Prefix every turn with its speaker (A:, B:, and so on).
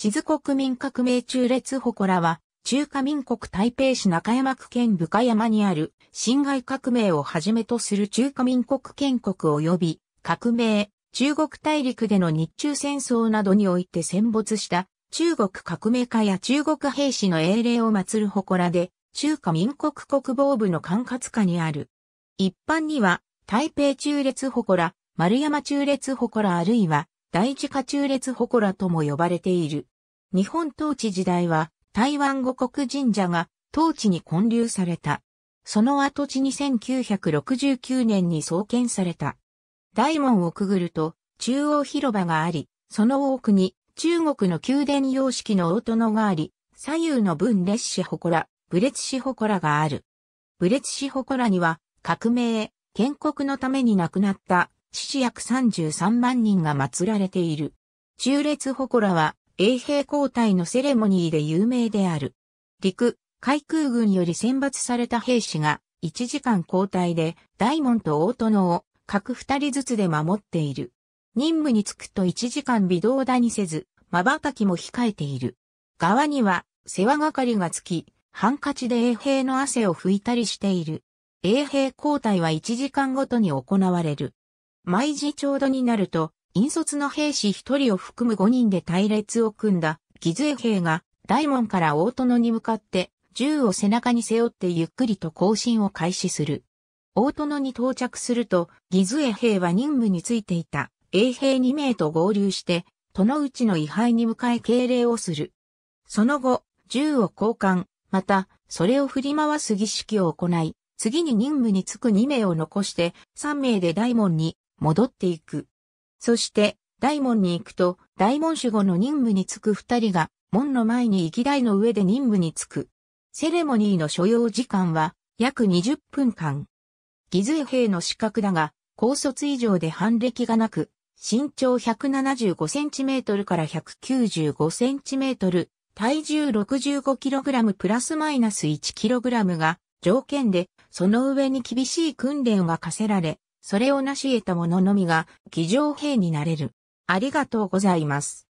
A: 地図国民革命中列祠は、中華民国台北市中山区県深山にある、辛亥革命をはじめとする中華民国建国及び、革命、中国大陸での日中戦争などにおいて戦没した中国革命家や中国兵士の英霊を祀る祠で中華民国国防部の管轄下にある。一般には台北中列祠、丸山中列祠あるいは大地下中列祠とも呼ばれている。日本統治時代は台湾五国神社が統治に建立された。その後地に1969年に創建された。大門をくぐると中央広場があり、その奥に中国の宮殿様式の大殿があり、左右の分列し祠、武列し祠がある。武列し祠には革命、建国のために亡くなった、死者約33万人が祀られている。中列祠は衛兵交代のセレモニーで有名である。陸、海空軍より選抜された兵士が1時間交代で大門と大殿を各2人ずつで守っている。任務に就くと1時間微動だにせず、瞬きも控えている。側には世話係がつき、ハンカチで衛兵の汗を拭いたりしている。衛兵交代は1時間ごとに行われる。毎時ちょうどになると、引率の兵士一人を含む五人で隊列を組んだ、ギズエ兵が、大門から大殿に向かって、銃を背中に背負ってゆっくりと行進を開始する。大殿に到着すると、ギズエ兵は任務についていた、衛兵二名と合流して、殿の内の位牌に向かい敬礼をする。その後、銃を交換、また、それを振り回す儀式を行い、次に任務に就く二名を残して、三名で大門に戻っていく。そして、大門に行くと、大門守護の任務に就く二人が、門の前に行き台の上で任務に就く。セレモニーの所要時間は、約20分間。義随兵の資格だが、高卒以上で反歴がなく、身長 175cm から 195cm、体重 65kg プラスマイナス 1kg が条件で、その上に厳しい訓練が課せられ、それを成し得た者のみが、騎乗兵になれる。ありがとうございます。